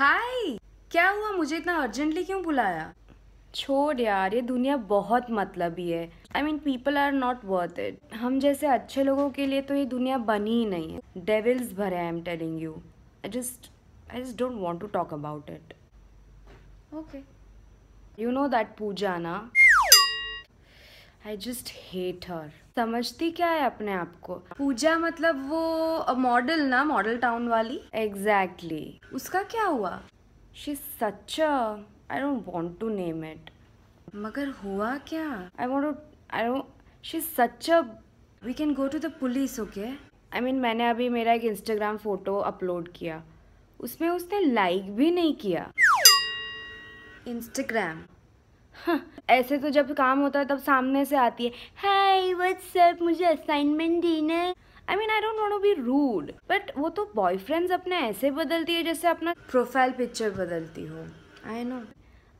हाय क्या हुआ मुझे इतना अर्जेंटली क्यों बुलाया छोड़ यार ये दुनिया बहुत मतलबी है I mean people are not worth it हम जैसे अच्छे लोगों के लिए तो ये दुनिया बनी ही नहीं है डेविल्स भरे I am telling you I just I just don't want to talk about it okay you know that Puja ना आई जस्ट हेट हर समझती क्या है अपने आप को पूजा मतलब वो मॉडल ना मॉडल टाउन वाली एग्जैक्टली exactly. उसका क्या हुआ she such I don't want to name it मगर हुआ क्या I want I don't she such we can go to the police okay I mean मैंने अभी मेरा एक इंस्टाग्राम फ़ोटो अपलोड किया उसमें उसने लाइक भी नहीं किया इंस्टाग्राम ऐसे तो जब काम होता है तब सामने से आती है हाय व्हाट्सअप मुझे असाइनमेंट देना I mean I don't to be rude but वो तो बॉयफ्रेंड्स अपने ऐसे बदलती है जैसे अपना प्रोफाइल पिक्चर बदलती हो आई नो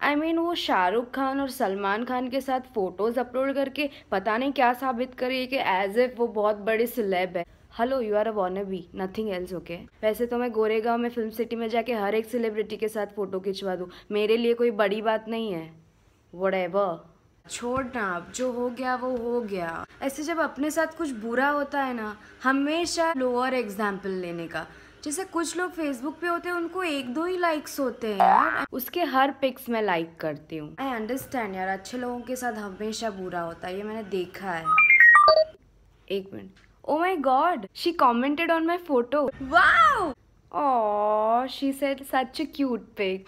आई मीन वो शाहरुख खान और सलमान खान के साथ फ़ोटोज़ अपलोड करके पता नहीं क्या साबित करिए कि एज एफ वो बहुत बड़े सिलेब है hello you are a wanna be nothing else okay वैसे तो मैं गोरेगांव में फिल्म सिटी में जाके हर एक सेलिब्रिटी के साथ फ़ोटो खिंचवा दूँ मेरे लिए कोई बड़ी बात नहीं है वट छोड़ना अब जो हो गया वो हो गया ऐसे जब अपने साथ कुछ बुरा होता है ना हमेशा लोअर एग्जाम्पल लेने का जैसे कुछ लोग फेसबुक पे होते हैं उनको एक दो ही लाइक्स होते हैं यार उसके हर पिक्स में लाइक करती हूँ आई अंडरस्टैंड यार अच्छे लोगों के साथ हमेशा बुरा होता है ये मैंने देखा है एक minute oh my god she commented on my photo वाह she said such cute pic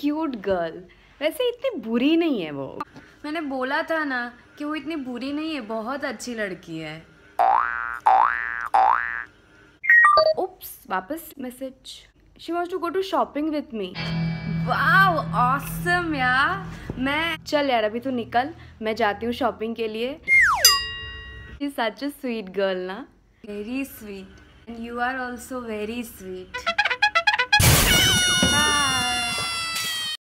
cute girl वैसे इतनी बुरी नहीं है वो मैंने बोला था ना कि वो इतनी बुरी नहीं है बहुत अच्छी लड़की है उप्स वापस message she wants to go to shopping with me वाह ऑसम यार मैं चल यार अभी तो निकल मैं जाती हूँ शॉपिंग के लिए सच अ स्वीट गर्ल ना very sweet and you are also very sweet हाँ